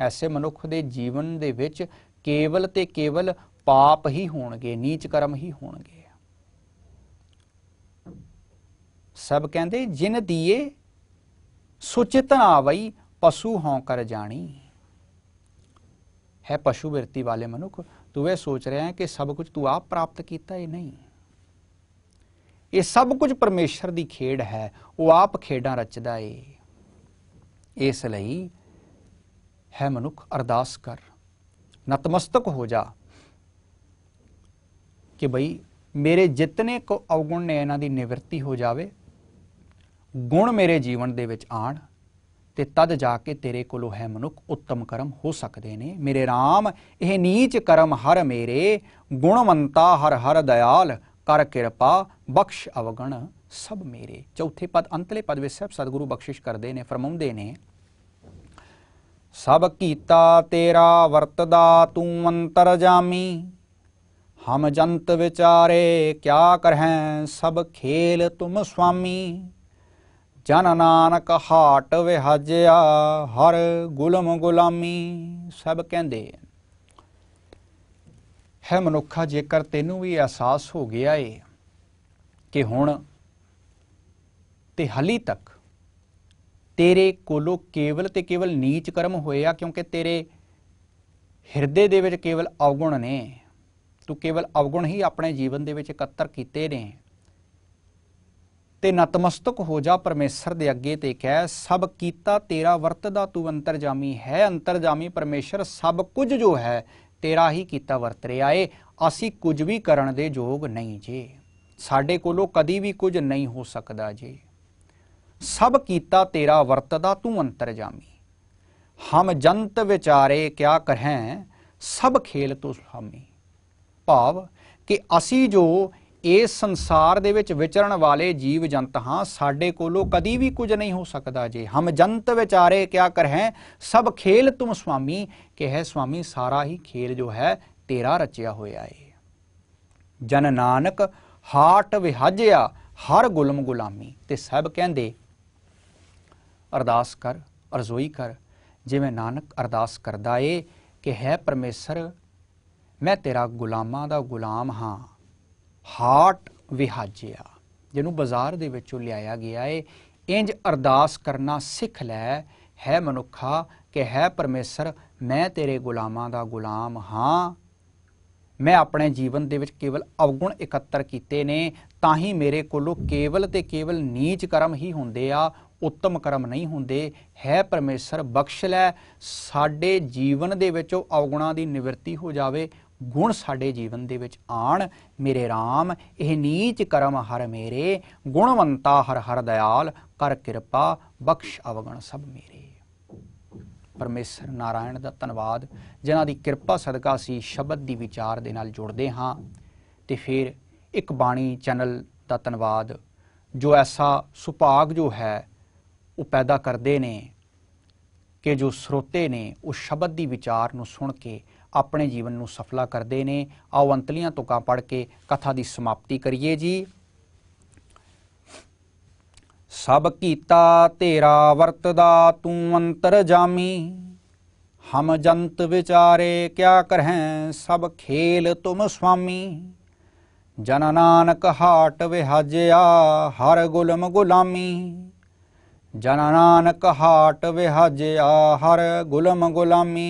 ਐਸੇ ਮਨੁੱਖ ਦੇ ਜੀਵਨ ਦੇ ਵਿੱਚ ਕੇਵਲ ਤੇ ਕੇਵਲ ਪਾਪ ਹੀ ਹੋਣਗੇ ਨੀਚ ਕਰਮ ਹੀ ਹੋਣਗੇ ਸਭ ਕਹਿੰਦੇ ਜਿਨ ਦੀਏ ਸੁਚਿਤ ਆਵਈ ਪਸ਼ੂ ਹੋਂ ਕਰ ਜਾਣੀ ਹੈ ਪਸ਼ੂ ਵਰਤੀ ਵਾਲੇ ਮਨੁੱਖ ਤੂੰ ਇਹ ਸੋਚ ਰਿਹਾ ਹੈ ਕਿ ਸਭ ਕੁਝ ਤੂੰ ਆਪ ਪ੍ਰਾਪਤ ਕੀਤਾ ਇਹ ਨਹੀਂ ਇਹ ਸਭ ਕੁਝ ਪਰਮੇਸ਼ਰ ਦੀ ਖੇਡ ਹੈ ਉਹ ਆਪ ਖੇਡਾਂ ਰਚਦਾ ਏ ਇਸ ਲਈ ਹੈ ਮਨੁੱਖ ਅਰਦਾਸ ਕਰ ਨਤਮਸਤਕ ਹੋ ਜਾ ਕਿ ਭਈ ਮੇਰੇ ਜਿਤਨੇ ਕੋ ਔਗੁਣ ਨੇ ਇਹਨਾਂ ਦੀ ਨਿਵਰਤੀ ਹੋ ਜਾਵੇ ਗੁਣ ਮੇਰੇ ਜੀਵਨ ਦੇ ਵਿੱਚ ਆਣ ਤੇ ਤਦ ਜਾ ਕੇ ਤੇਰੇ ਕੋਲੋਂ ਹੈ ਮਨੁੱਖ ਉੱਤਮ ਕਰਮ ਹੋ ਸਕਦੇ ਨੇ ਮੇਰੇ RAM ਇਹ ਨੀਚ ਕਰਮ ਹਰ ਮੇਰੇ ਗੁਣਵੰਤਾ ਹਰ ਹਰ ਦਇਆਲ ਕਰ ਕਿਰਪਾ ਬਖਸ਼ ਅਵਗਣ ਸਭ ਮੇਰੇ ਚੌਥੇ ਪਦ ਅੰਤਲੇ ਪਦ ਵਿੱਚ ਸਭ ਸਤਿਗੁਰੂ ਬਖਸ਼ਿਸ਼ ਕਰਦੇ ਨੇ ਫਰਮਾਉਂਦੇ ਨੇ ਸਭ ਕੀਤਾ ਤੇਰਾ ਵਰਤਦਾ ਤੂੰ ਅੰਤਰ ਜਾਮੀ ਹਮ ਜੰਤ ਵਿਚਾਰੇ ਕਿਆ ਕਰਹਿ ਸਭ ਖੇਲ ਤੁਮ ਸੁਆਮੀ ਜਨ ਨਾਨਕ ਹਾਟ ਵਿਹਾਜਿਆ ਹਰ ਗੁਲਮ ਗੁਲਾਮੀ ਸਭ ਕਹਿੰਦੇ ਹੈ ਮਨੁੱਖਾ ਜੇਕਰ ਤੈਨੂੰ ਵੀ ਅਹਿਸਾਸ ਹੋ ਗਿਆ ਏ ਕਿ ਹੁਣ ਤੇ ਹਲੀ ਤੱਕ ਤੇਰੇ ਕੋਲੋਂ ਕੇਵਲ ਤੇ ਕੇਵਲ ਨੀਚ ਕਰਮ ਹੋਏ ਆ ਕਿਉਂਕਿ ਤੇਰੇ ਹਿਰਦੇ ਦੇ ਵਿੱਚ ਕੇਵਲ ਅਵਗੁਣ ਨੇ ਤੂੰ ਕੇਵਲ ਅਵਗੁਣ ਹੀ ਆਪਣੇ ਜੀਵਨ ਦੇ ਵਿੱਚ ਇਕੱਤਰ ਕੀਤੇ ਨੇ ਤੇ ਨਤਮਸਤਕ ਹੋ ਜਾ ਪਰਮੇਸ਼ਰ ਦੇ ਅੱਗੇ ਤੇ ਕਹਿ ਸਭ ਕੀਤਾ ਤੇਰਾ ਵਰਤਦਾ ਤੂੰ ਅੰਤਰਜਾਮੀ ਹੈ ਅੰਤਰਜਾਮੀ ਪਰਮੇਸ਼ਰ ਸਭ ਕੁਝ ਜੋ ਹੈ ਤੇਰਾ ਹੀ ਕੀਤਾ ਵਰਤ ਰਿਹਾ ਏ ਅਸੀਂ ਕੁਝ ਵੀ ਕਰਨ ਦੇ ਯੋਗ ਨਹੀਂ ਜੇ ਸਾਡੇ ਕੋਲੋਂ ਕਦੀ ਵੀ ਕੁਝ ਨਹੀਂ ਹੋ ਸਕਦਾ ਜੇ ਸਭ ਕੀਤਾ ਤੇਰਾ ਵਰਤਦਾ ਤੂੰ ਅੰਤਰਜਾਮੀ ਹਮ ਜੰਤ ਵਿਚਾਰੇ ਕਿਆ ਕਰਹਿ ਸਭ ਖੇਲ ਤੋ ਸੁਆਮੀ ਭਾਵ ਕਿ ਅਸੀਂ ਜੋ ਇਸ ਸੰਸਾਰ ਦੇ ਵਿੱਚ ਵਿਚਰਨ ਵਾਲੇ ਜੀਵ ਜੰਤ ਹਾਂ ਸਾਡੇ ਕੋਲੋਂ ਕਦੀ ਵੀ ਕੁਝ ਨਹੀਂ ਹੋ ਸਕਦਾ ਜੇ ਹਮ ਜੰਤ ਵਿਚਾਰੇ ਕਿਆ ਕਰਹਿ ਸਭ ਖੇਲ ਤੁਮ ਸੁਆਮੀ ਕਹਿ ਸੁਆਮੀ ਸਾਰਾ ਹੀ ਖੇਲ ਜੋ ਹੈ ਤੇਰਾ ਰਚਿਆ ਹੋਇਆ ਏ ਜਨ ਨਾਨਕ ਹਾਟ ਵਿਹਾਜਿਆ ਹਰ ਗੁਲਮ ਗੁਲਾਮੀ ਤੇ ਸਭ ਕਹਿੰਦੇ ਅਰਦਾਸ ਕਰ ਅਰਜ਼ੋਈ ਕਰ ਜਿਵੇਂ ਨਾਨਕ ਅਰਦਾਸ ਕਰਦਾ ਏ ਕਿ ਹੈ ਪਰਮੇਸ਼ਰ ਮੈਂ ਤੇਰਾ ਗੁਲਾਮਾਂ ਦਾ ਗੁਲਾਮ ਹਾਂ ਹਾਟ ਵਿਹਾਜਿਆ ਜਿਹਨੂੰ ਬਾਜ਼ਾਰ ਦੇ ਵਿੱਚੋਂ ਲਿਆਇਆ ਗਿਆ ਏ ਇੰਜ ਅਰਦਾਸ ਕਰਨਾ ਸਿੱਖ ਲੈ ਹੈ ਮਨੁੱਖਾ ਕਿ ਹੈ ਪਰਮੇਸ਼ਰ ਮੈਂ ਤੇਰੇ ਗੁਲਾਮਾਂ ਦਾ ਗੁਲਾਮ ਹਾਂ ਮੈਂ ਆਪਣੇ ਜੀਵਨ ਦੇ ਵਿੱਚ ਕੇਵਲ ਅਵਗੁਣ ਇਕੱਤਰ ਕੀਤੇ ਨੇ ਤਾਂ ਹੀ ਮੇਰੇ ਕੋਲੋਂ ਕੇਵਲ ਤੇ ਕੇਵਲ ਨੀਚ ਕਰਮ ਹੀ ਹੁੰਦੇ ਆ ਉੱਤਮ ਕਰਮ ਨਹੀਂ ਹੁੰਦੇ ਹੈ ਪਰਮੇਸ਼ਰ ਬਖਸ਼ ਲੈ ਸਾਡੇ ਜੀਵਨ ਦੇ ਵਿੱਚੋਂ ਅਵਗੁਣਾਂ ਦੀ ਨਿਵਰਤੀ ਹੋ ਜਾਵੇ ਗੁਣ ਸਾਡੇ ਜੀਵਨ ਦੇ ਵਿੱਚ ਆਣ ਮੇਰੇ RAM ਇਹ ਨੀਚ ਕਰਮ ਹਰ ਮੇਰੇ ਗੁਣਵੰਤਾ ਹਰ ਹਰ ਦਇਆਲ ਕਰ ਕਿਰਪਾ ਬਖਸ਼ ਅਵਗਣ ਸਭ ਮੇਰੇ ਪਰਮੇਸ਼ਰ ਨਾਰਾਇਣ ਦਾ ਧੰਨਵਾਦ ਜਿਨ੍ਹਾਂ ਦੀ ਕਿਰਪਾ ਸਦਕਾ ਸੀ ਸ਼ਬਦ ਦੀ ਵਿਚਾਰ ਦੇ ਨਾਲ ਜੁੜਦੇ ਹਾਂ ਤੇ ਫਿਰ ਇੱਕ ਬਾਣੀ ਚੈਨਲ ਦਾ ਧੰਨਵਾਦ ਜੋ ਐਸਾ ਸੁਭਾਗ ਜੋ ਹੈ ਉਹ ਪੈਦਾ ਕਰਦੇ ਨੇ ਕਿ ਜੋ ਸਰੋਤੇ ਨੇ ਉਹ ਸ਼ਬਦ ਦੀ ਵਿਚਾਰ ਨੂੰ ਸੁਣ ਕੇ ਆਪਣੇ ਜੀਵਨ ਨੂੰ ਸਫਲਾ ਕਰਦੇ ਨੇ ਆਓ ਅੰਤਲੀਆਂ ਤੁਕਾਂ ਪੜ ਕੇ ਕਥਾ ਦੀ ਸਮਾਪਤੀ ਕਰੀਏ ਜੀ ਸਭ ਕੀਤਾ ਤੇਰਾ ਵਰਤਦਾ ਤੂੰ ਅੰਤਰ ਜਾਮੀ ਹਮ ਜੰਤ ਵਿਚਾਰੇ ਕਿਆ ਕਰਹਿ ਸਭ ਖੇਲ ਤੁਮ ਸੁਆਮੀ ਜਨ ਨਾਨਕ ਹਾਟ ਵਿਹਾਜਿਆ ਹਰ ਗੁਲਮ ਗੁਲਾਮੀ ਜਨ ਨਾਨਕ ਹਾਟ ਵਿਹਾਜਿਆ ਹਰ ਗੁਲਮ ਗੁਲਾਮੀ